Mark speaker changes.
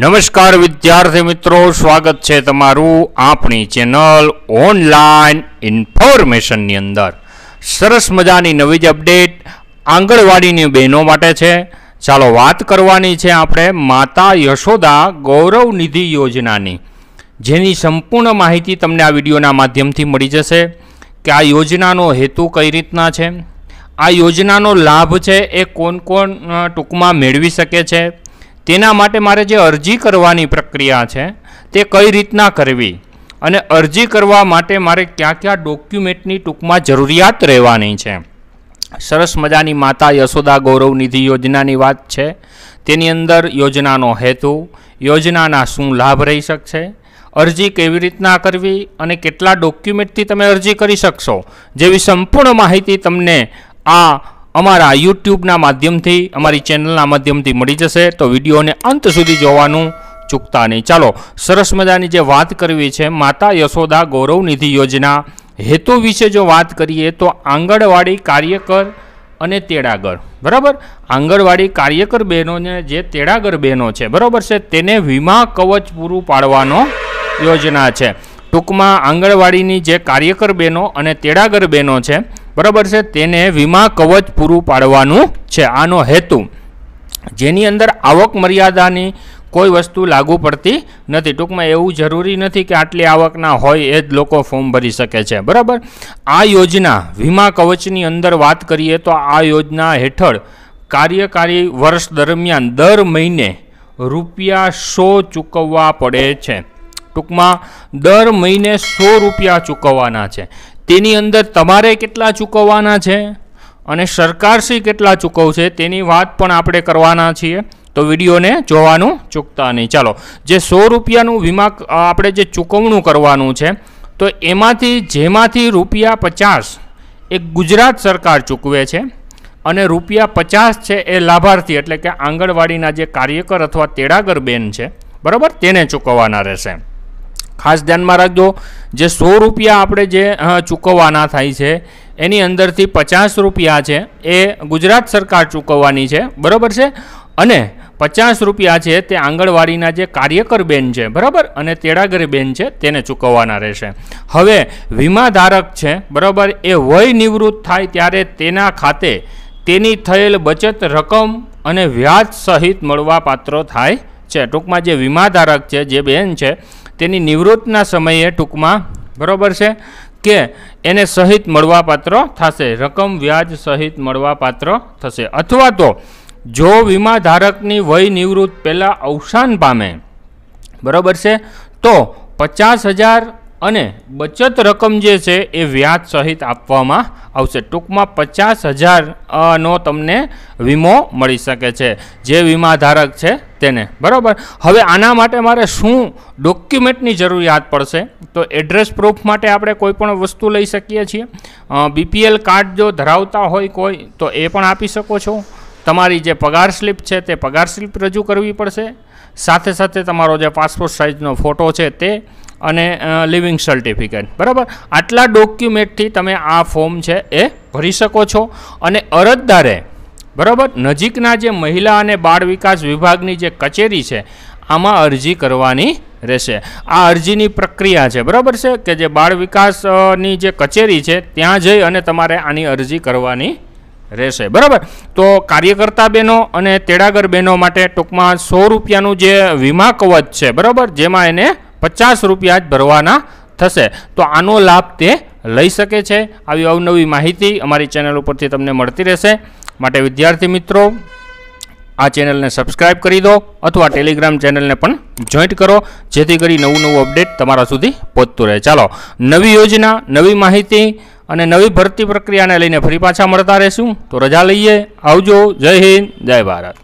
Speaker 1: નમસ્કાર વિદ્યાર્થી મિત્રો સ્વાગત છે તમારું આપણી ચેનલ ઓનલાઈન ઇન્ફોર્મેશનની અંદર સરસ મજાની નવી જ અપડેટ આંગણવાડીની બહેનો માટે છે ચાલો વાત કરવાની છે આપણે માતા યશોદા ગૌરવ નિધિ યોજનાની જેની સંપૂર્ણ માહિતી તમને આ વિડીયોના માધ્યમથી મળી જશે કે આ યોજનાનો હેતુ કઈ રીતના છે આ યોજનાનો લાભ છે એ કોણ કોણ ટૂંકમાં મેળવી શકે છે તેના માટે મારે જે અરજી કરવાની પ્રક્રિયા છે તે કઈ રીતના કરવી અને અરજી કરવા માટે મારે ક્યાં ક્યાં ડોક્યુમેન્ટની ટૂંકમાં જરૂરિયાત રહેવાની છે સરસ મજાની માતા યશોદા ગૌરવ નિધિ યોજનાની વાત છે તેની અંદર યોજનાનો હેતુ યોજનાના શું લાભ રહી શકશે અરજી કેવી રીતના કરવી અને કેટલા ડોક્યુમેન્ટથી તમે અરજી કરી શકશો જેવી સંપૂર્ણ માહિતી તમને આ અમારા યુટ્યુબના માધ્યમથી અમારી ચેનલના માધ્યમથી મળી જશે તો વિડીયોને અંત સુધી જોવાનું ચૂકતા નહીં ચાલો સરસ મજાની જે વાત કરવી છે માતા યશોદા ગૌરવ નિધિ યોજના હેતુ વિશે જો વાત કરીએ તો આંગણવાડી કાર્યકર અને તેડાગર બરાબર આંગણવાડી કાર્યકર બહેનોને જે તેડાગર બહેનો છે બરાબર છે તેને વીમા કવચ પૂરું પાડવાનો યોજના છે ટૂંકમાં આંગણવાડીની જે કાર્યકર બહેનો અને તેડાગર બહેનો છે બરાબર છે તેને વીમા કવચ પૂરું પાડવાનું છે આનો હેતુ જેની અંદર આવક મર્યાદાની કોઈ વસ્તુ લાગુ પડતી નથી ટૂંકમાં એવું જરૂરી નથી કે આટલી આવકના હોય એ જ લોકો ફોર્મ ભરી શકે છે બરાબર આ યોજના વીમા કવચની અંદર વાત કરીએ તો આ યોજના હેઠળ કાર્યકારી વર્ષ દરમિયાન દર મહિને રૂપિયા સો ચૂકવવા પડે છે ટૂંકમાં દર મહિને સો રૂપિયા ચૂકવવાના છે તેની અંદર તમારે કેટલા ચૂકવવાના છે અને સરકારશ્રી કેટલા ચૂકવશે તેની વાત પણ આપણે કરવાના છીએ તો વિડીયોને જોવાનું ચૂકતા નહીં ચાલો જે સો રૂપિયાનું વીમા આપણે જે ચૂકવણું કરવાનું છે તો એમાંથી જેમાંથી રૂપિયા પચાસ એ ગુજરાત સરકાર ચૂકવે છે અને રૂપિયા પચાસ છે એ લાભાર્થી એટલે કે આંગણવાડીના જે કાર્યકર અથવા તેડાગર બેન છે બરાબર તેને ચૂકવવાના રહેશે ખાસ ધ્યાનમાં રાખજો જે સો રૂપિયા આપણે જે ચૂકવવાના થાય છે એની અંદરથી પચાસ રૂપિયા છે એ ગુજરાત સરકાર ચૂકવવાની છે બરાબર છે અને પચાસ રૂપિયા છે તે આંગણવાડીના જે કાર્યકર બેન છે બરાબર અને તેડાગર બેન છે તેને ચૂકવવાના રહેશે હવે વીમા ધારક છે બરાબર એ વય નિવૃત્ત થાય ત્યારે તેના ખાતે તેની થયેલ બચત રકમ અને વ્યાજ સહિત મળવાપાત્ર થાય છે ટૂંકમાં જે વીમાધારક છે જે બેન છે તેની નિવૃત્તના સમયે ટૂંકમાં બરાબર છે કે એને સહિત મળવાપાત્ર થશે રકમ વ્યાજ સહિત મળવાપાત્ર થશે અથવા તો જો વીમા ધારકની વય નિવૃત્ત પહેલાં અવસાન પામે બરાબર છે તો પચાસ હજાર અને બચત રકમ જે છે એ વ્યાજ સહિત આપવામાં આવશે ટૂંકમાં પચાસ હજારનો તમને વીમો મળી શકે છે જે વીમા ધારક છે તેને બરાબર હવે આના માટે મારે શું ડોક્યુમેન્ટની જરૂરિયાત પડશે તો એડ્રેસ પ્રૂફ માટે આપણે કોઈ પણ વસ્તુ લઈ શકીએ છીએ બીપીએલ કાર્ડ જો ધરાવતા હોય કોઈ તો એ પણ આપી શકો છો તમારી જે પગાર સ્લિપ છે તે પગાર સ્લિપ રજૂ કરવી પડશે સાથે સાથે તમારો જે પાસપોર્ટ સાઇઝનો ફોટો છે તે અને લિવિંગ સર્ટિફિકેટ બરાબર આટલા ડોક્યુમેન્ટથી તમે આ ફોર્મ છે એ ભરી શકો છો અને અરજદારે બરાબર નજીકના જે મહિલા અને બાળ વિકાસ વિભાગની જે કચેરી છે આમાં અરજી કરવાની રહેશે આ અરજીની પ્રક્રિયા છે બરાબર છે કે જે બાળ વિકાસની જે કચેરી છે ત્યાં જઈ અને તમારે આની અરજી કરવાની રહેશે બરાબર તો કાર્યકર્તા બહેનો અને તેડાગર બહેનો માટે ટૂંકમાં સો રૂપિયાનું જે વીમા કવચ છે બરાબર જેમાં એને પચાસ રૂપિયા જ ભરવાના થશે તો આનો લાભ તે લઈ શકે છે આવી અવનવી માહિતી અમારી ચેનલ ઉપરથી તમને મળતી રહેશે માટે વિદ્યાર્થી મિત્રો આ ચેનલને સબસ્ક્રાઇબ કરી દો અથવા ટેલિગ્રામ ચેનલને પણ જોઈન્ટ કરો જેથી કરી નવું નવું અપડેટ તમારા સુધી પહોંચતું રહે ચાલો નવી યોજના નવી માહિતી અને નવી ભરતી પ્રક્રિયાને લઈને ફરી પાછા મળતા રહેશું તો રજા લઈએ આવજો જય હિન્દ જય ભારત